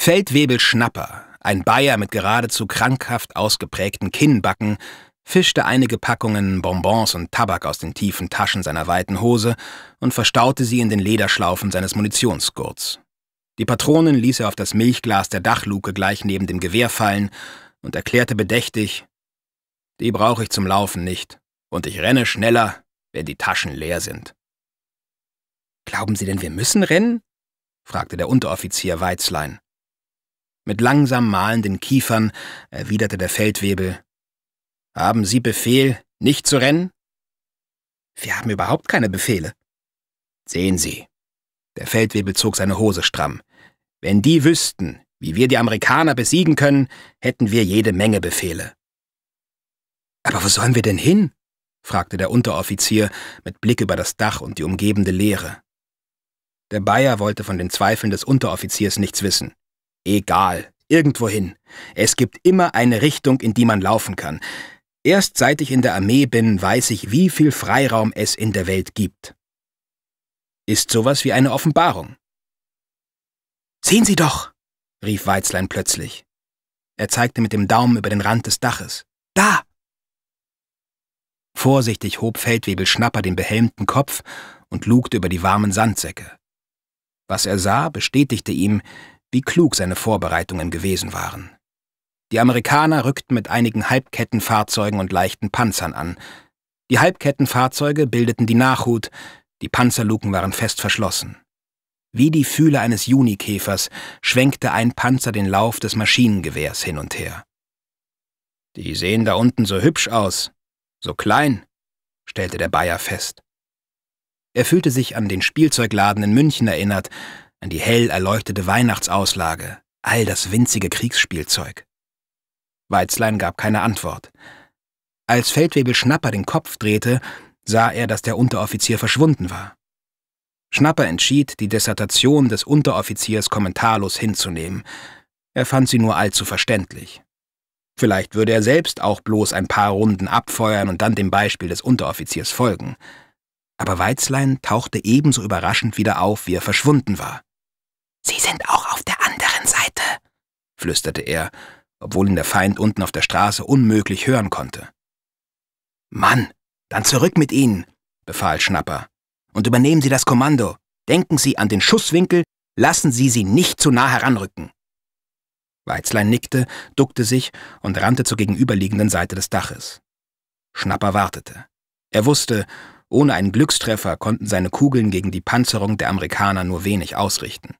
Feldwebel Schnapper, ein Bayer mit geradezu krankhaft ausgeprägten Kinnbacken, fischte einige Packungen Bonbons und Tabak aus den tiefen Taschen seiner weiten Hose und verstaute sie in den Lederschlaufen seines Munitionsgurts. Die Patronen ließ er auf das Milchglas der Dachluke gleich neben dem Gewehr fallen und erklärte bedächtig, die brauche ich zum Laufen nicht, und ich renne schneller, wenn die Taschen leer sind. Glauben Sie denn, wir müssen rennen? fragte der Unteroffizier Weizlein. Mit langsam mahlenden Kiefern erwiderte der Feldwebel. Haben Sie Befehl, nicht zu rennen? Wir haben überhaupt keine Befehle. Sehen Sie. Der Feldwebel zog seine Hose stramm. Wenn die wüssten, wie wir die Amerikaner besiegen können, hätten wir jede Menge Befehle. Aber wo sollen wir denn hin? fragte der Unteroffizier mit Blick über das Dach und die umgebende Leere. Der Bayer wollte von den Zweifeln des Unteroffiziers nichts wissen. Egal, irgendwohin. Es gibt immer eine Richtung, in die man laufen kann. Erst seit ich in der Armee bin, weiß ich, wie viel Freiraum es in der Welt gibt. Ist sowas wie eine Offenbarung. Sehen Sie doch, rief Weizlein plötzlich. Er zeigte mit dem Daumen über den Rand des Daches. Da! Vorsichtig hob Feldwebel Schnapper den behelmten Kopf und lugte über die warmen Sandsäcke. Was er sah, bestätigte ihm, wie klug seine Vorbereitungen gewesen waren. Die Amerikaner rückten mit einigen Halbkettenfahrzeugen und leichten Panzern an. Die Halbkettenfahrzeuge bildeten die Nachhut, die Panzerluken waren fest verschlossen. Wie die Fühle eines Junikäfers schwenkte ein Panzer den Lauf des Maschinengewehrs hin und her. Die sehen da unten so hübsch aus, so klein, stellte der Bayer fest. Er fühlte sich an den Spielzeugladen in München erinnert, an die hell erleuchtete Weihnachtsauslage, all das winzige Kriegsspielzeug. Weizlein gab keine Antwort. Als Feldwebel Schnapper den Kopf drehte, sah er, dass der Unteroffizier verschwunden war. Schnapper entschied, die Dissertation des Unteroffiziers kommentarlos hinzunehmen. Er fand sie nur allzu verständlich. Vielleicht würde er selbst auch bloß ein paar Runden abfeuern und dann dem Beispiel des Unteroffiziers folgen. Aber Weizlein tauchte ebenso überraschend wieder auf, wie er verschwunden war. Sie sind auch auf der anderen Seite, flüsterte er, obwohl ihn der Feind unten auf der Straße unmöglich hören konnte. Mann, dann zurück mit Ihnen, befahl Schnapper. Und übernehmen Sie das Kommando. Denken Sie an den Schusswinkel, lassen Sie sie nicht zu nah heranrücken. Weizlein nickte, duckte sich und rannte zur gegenüberliegenden Seite des Daches. Schnapper wartete. Er wusste, ohne einen Glückstreffer konnten seine Kugeln gegen die Panzerung der Amerikaner nur wenig ausrichten.